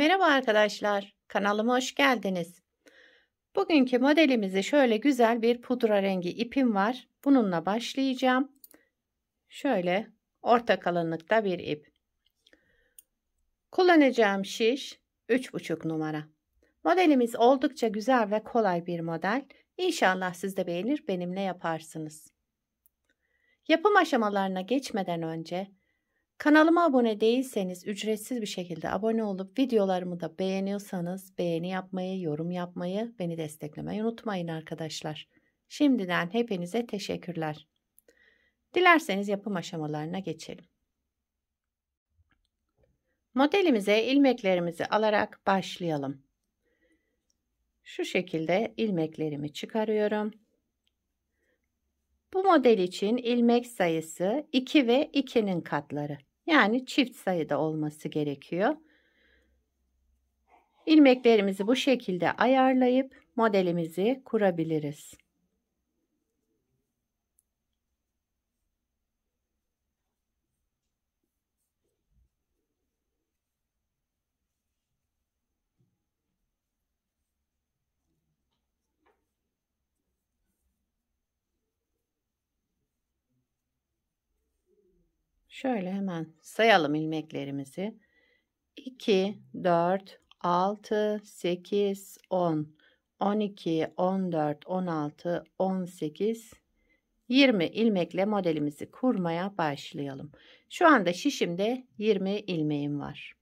Merhaba arkadaşlar, kanalıma hoş geldiniz. Bugünkü modelimizi şöyle güzel bir pudra rengi ipim var. Bununla başlayacağım. Şöyle orta kalınlıkta bir ip. Kullanacağım şiş 3,5 numara. Modelimiz oldukça güzel ve kolay bir model. İnşallah siz de beğenir benimle yaparsınız. Yapım aşamalarına geçmeden önce Kanalıma abone değilseniz ücretsiz bir şekilde abone olup videolarımı da beğeniyorsanız beğeni yapmayı, yorum yapmayı, beni desteklemeyi unutmayın arkadaşlar. Şimdiden hepinize teşekkürler. Dilerseniz yapım aşamalarına geçelim. Modelimize ilmeklerimizi alarak başlayalım. Şu şekilde ilmeklerimi çıkarıyorum. Bu model için ilmek sayısı 2 ve 2'nin katları. Yani çift sayıda olması gerekiyor. İlmeklerimizi bu şekilde ayarlayıp modelimizi kurabiliriz. Şöyle hemen sayalım ilmeklerimizi. 2, 4, 6, 8, 10, 12, 14, 16, 18, 20 ilmekle modelimizi kurmaya başlayalım. Şu anda şişimde 20 ilmeğim var.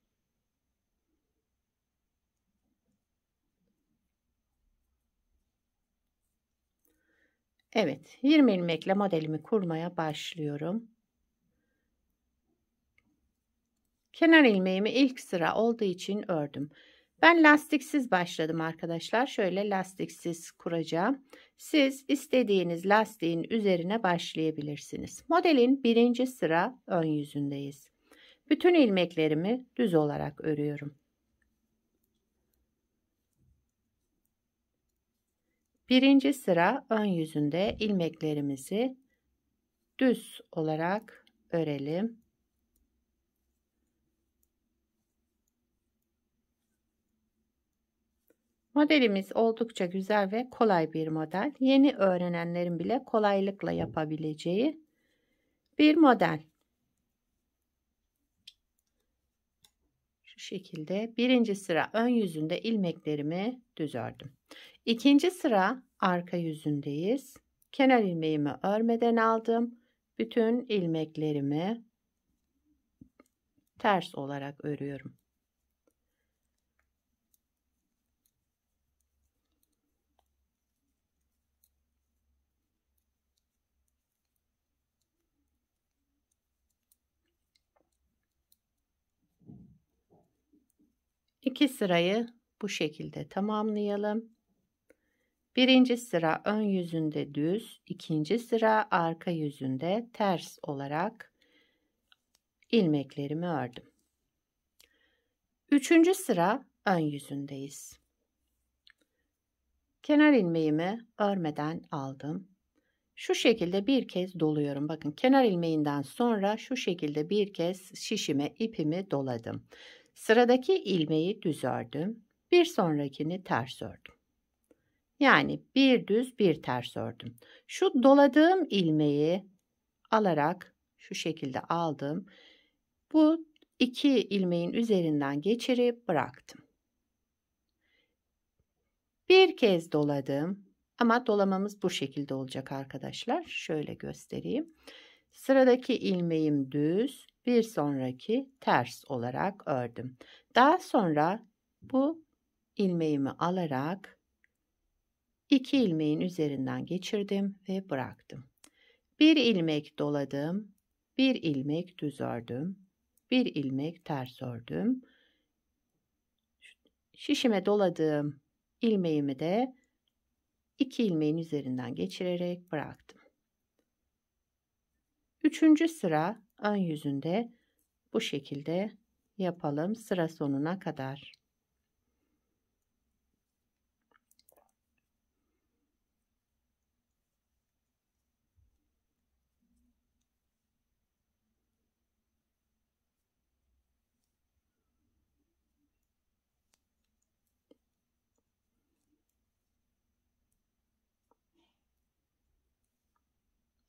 Evet, 20 ilmekle modelimi kurmaya başlıyorum. Kenar ilmeğimi ilk sıra olduğu için ördüm. Ben lastiksiz başladım arkadaşlar. Şöyle lastiksiz kuracağım. Siz istediğiniz lastiğin üzerine başlayabilirsiniz. Modelin birinci sıra ön yüzündeyiz. Bütün ilmeklerimi düz olarak örüyorum. Birinci sıra ön yüzünde ilmeklerimizi düz olarak örelim. Modelimiz oldukça güzel ve kolay bir model. Yeni öğrenenlerin bile kolaylıkla yapabileceği bir model. Şu şekilde birinci sıra ön yüzünde ilmeklerimi düz ördüm. İkinci sıra arka yüzündeyiz. Kenar ilmeğimi örmeden aldım. Bütün ilmeklerimi ters olarak örüyorum. İki sırayı bu şekilde tamamlayalım. Birinci sıra ön yüzünde düz, ikinci sıra arka yüzünde ters olarak ilmeklerimi ördüm. Üçüncü sıra ön yüzündeyiz. Kenar ilmeğimi örmeden aldım. Şu şekilde bir kez doluyorum. Bakın kenar ilmeğinden sonra şu şekilde bir kez şişime ipimi doladım. Sıradaki ilmeği düz ördüm. Bir sonrakini ters ördüm. Yani bir düz bir ters ördüm. Şu doladığım ilmeği alarak şu şekilde aldım. Bu iki ilmeğin üzerinden geçirip bıraktım. Bir kez doladım ama dolamamız bu şekilde olacak arkadaşlar. Şöyle göstereyim. Sıradaki ilmeğim düz bir sonraki ters olarak ördüm. Daha sonra bu ilmeğimi alarak iki ilmeğin üzerinden geçirdim ve bıraktım. Bir ilmek doladım, bir ilmek düz ördüm, bir ilmek ters ördüm. Şişime doladığım ilmeğimi de iki ilmeğin üzerinden geçirerek bıraktım. Üçüncü sıra ön yüzünde bu şekilde yapalım sıra sonuna kadar.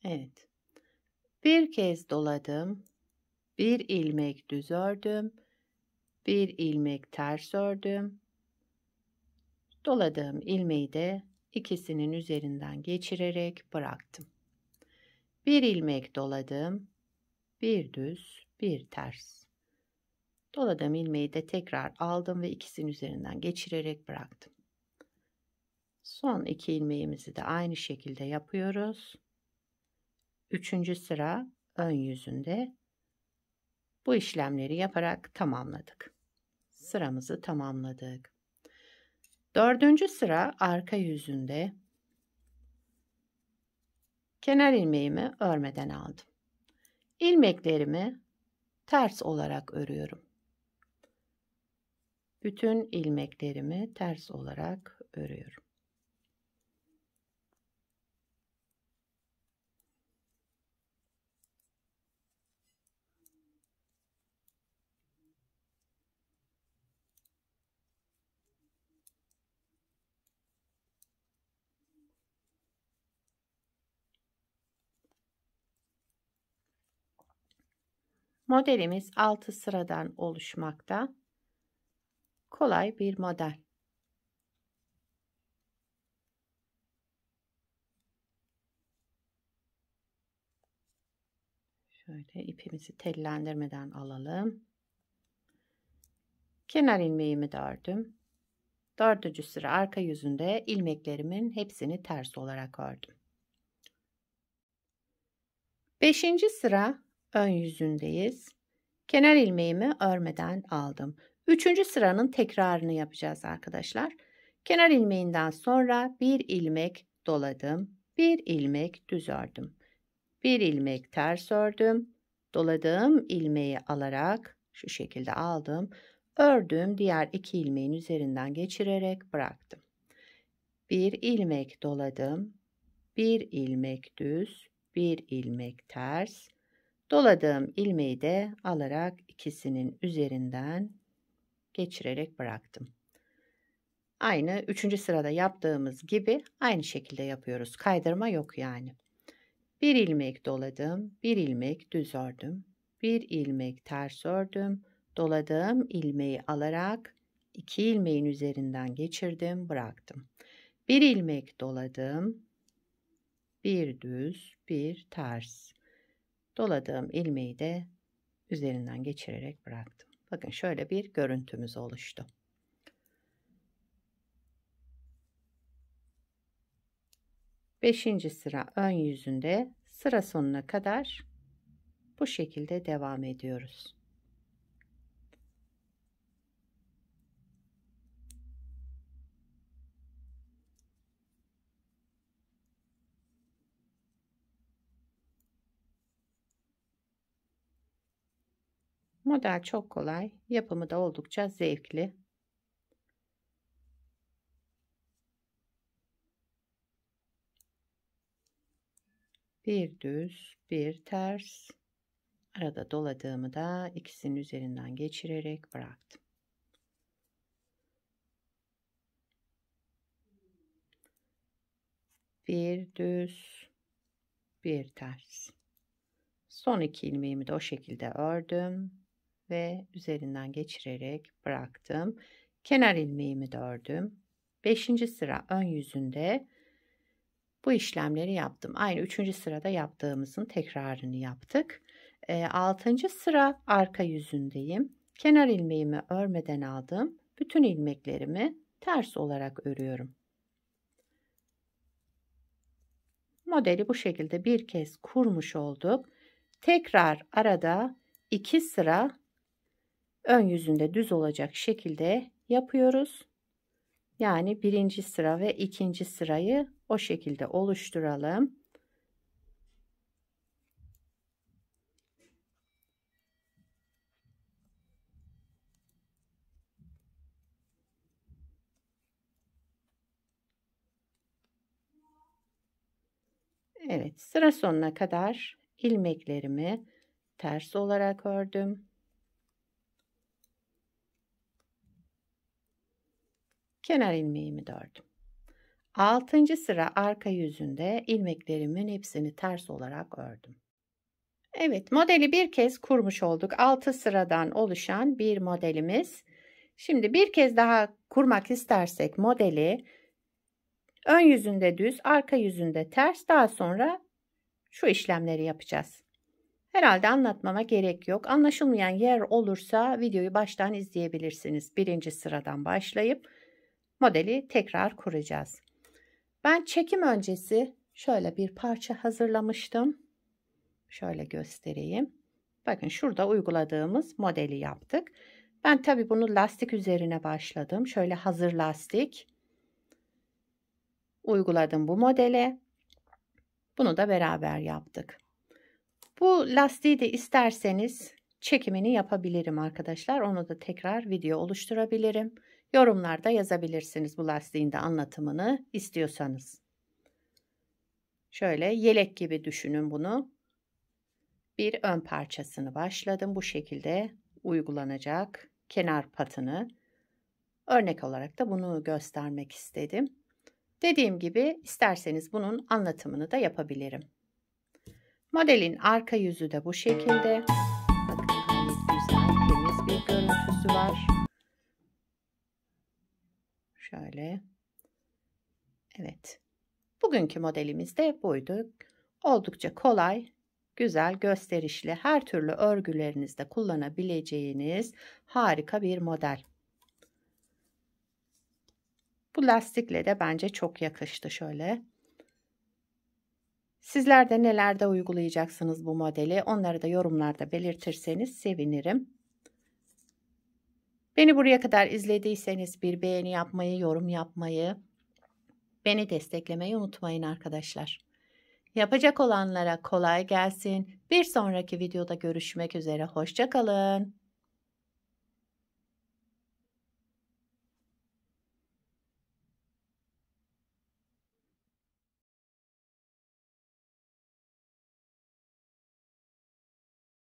Evet. Bir kez doladım, bir ilmek düz ördüm, bir ilmek ters ördüm. Doladığım ilmeği de ikisinin üzerinden geçirerek bıraktım. Bir ilmek doladım, bir düz, bir ters. Doladığım ilmeği de tekrar aldım ve ikisinin üzerinden geçirerek bıraktım. Son iki ilmeğimizi de aynı şekilde yapıyoruz. Üçüncü sıra ön yüzünde bu işlemleri yaparak tamamladık. Sıramızı tamamladık. Dördüncü sıra arka yüzünde kenar ilmeğimi örmeden aldım. İlmeklerimi ters olarak örüyorum. Bütün ilmeklerimi ters olarak örüyorum. Modelimiz 6 sıradan oluşmakta. Kolay bir model. Şöyle ipimizi tellendirmeden alalım. Kenar ilmeğimi de ördüm. Dördüncü sıra arka yüzünde ilmeklerimin hepsini ters olarak ördüm. Beşinci sıra ön yüzündeyiz. Kenar ilmeğimi örmeden aldım. Üçüncü sıranın tekrarını yapacağız arkadaşlar. Kenar ilmeğinden sonra bir ilmek doladım. Bir ilmek düz ördüm. Bir ilmek ters ördüm. Doladığım ilmeği alarak şu şekilde aldım. Ördüm diğer iki ilmeğin üzerinden geçirerek bıraktım. Bir ilmek doladım. Bir ilmek düz. Bir ilmek ters Doladığım ilmeği de alarak ikisinin üzerinden geçirerek bıraktım. Aynı üçüncü sırada yaptığımız gibi aynı şekilde yapıyoruz. Kaydırma yok yani. Bir ilmek doladım, bir ilmek düz ördüm, bir ilmek ters ördüm, doladığım ilmeği alarak iki ilmeğin üzerinden geçirdim, bıraktım. Bir ilmek doladım, bir düz, bir ters. Doladığım ilmeği de üzerinden geçirerek bıraktım. Bakın şöyle bir görüntümüz oluştu. Beşinci sıra ön yüzünde sıra sonuna kadar bu şekilde devam ediyoruz. Model çok kolay. Yapımı da oldukça zevkli. Bir düz, bir ters. Arada doladığımı da ikisinin üzerinden geçirerek bıraktım. Bir düz, bir ters. Son iki ilmeğimi de o şekilde ördüm ve üzerinden geçirerek bıraktım. Kenar ilmeğimi dördüm 5. sıra ön yüzünde bu işlemleri yaptım. Aynı 3. sırada yaptığımızın tekrarını yaptık. 6. sıra arka yüzündeyim. Kenar ilmeğimi örmeden aldım. Bütün ilmeklerimi ters olarak örüyorum. Modeli bu şekilde bir kez kurmuş olduk. Tekrar arada 2 sıra ön yüzünde düz olacak şekilde yapıyoruz. Yani birinci sıra ve ikinci sırayı o şekilde oluşturalım. Evet sıra sonuna kadar ilmeklerimi ters olarak ördüm. Kenar ilmeğimi dördüm. Altıncı sıra arka yüzünde ilmeklerimin hepsini ters olarak ördüm. Evet modeli bir kez kurmuş olduk. Altı sıradan oluşan bir modelimiz. Şimdi bir kez daha kurmak istersek modeli ön yüzünde düz arka yüzünde ters daha sonra şu işlemleri yapacağız. Herhalde anlatmama gerek yok. Anlaşılmayan yer olursa videoyu baştan izleyebilirsiniz. Birinci sıradan başlayıp modeli tekrar kuracağız. Ben çekim öncesi şöyle bir parça hazırlamıştım. Şöyle göstereyim. Bakın şurada uyguladığımız modeli yaptık. Ben tabi bunu lastik üzerine başladım. Şöyle hazır lastik uyguladım bu modele. Bunu da beraber yaptık. Bu lastiği de isterseniz çekimini yapabilirim arkadaşlar. Onu da tekrar video oluşturabilirim. Yorumlarda yazabilirsiniz bu lastiğin de anlatımını istiyorsanız. Şöyle yelek gibi düşünün bunu. Bir ön parçasını başladım. Bu şekilde uygulanacak kenar patını. Örnek olarak da bunu göstermek istedim. Dediğim gibi isterseniz bunun anlatımını da yapabilirim. Modelin arka yüzü de bu şekilde. Bakın gayet güzel, temiz bir görüntüsü var. Şöyle. Evet. Bugünkü modelimiz de buydu. Oldukça kolay, güzel, gösterişli, her türlü örgülerinizde kullanabileceğiniz harika bir model. Bu lastikle de bence çok yakıştı şöyle. Sizler de nelerde uygulayacaksınız bu modeli onları da yorumlarda belirtirseniz sevinirim. Beni buraya kadar izlediyseniz bir beğeni yapmayı, yorum yapmayı, beni desteklemeyi unutmayın arkadaşlar. Yapacak olanlara kolay gelsin. Bir sonraki videoda görüşmek üzere. Hoşçakalın.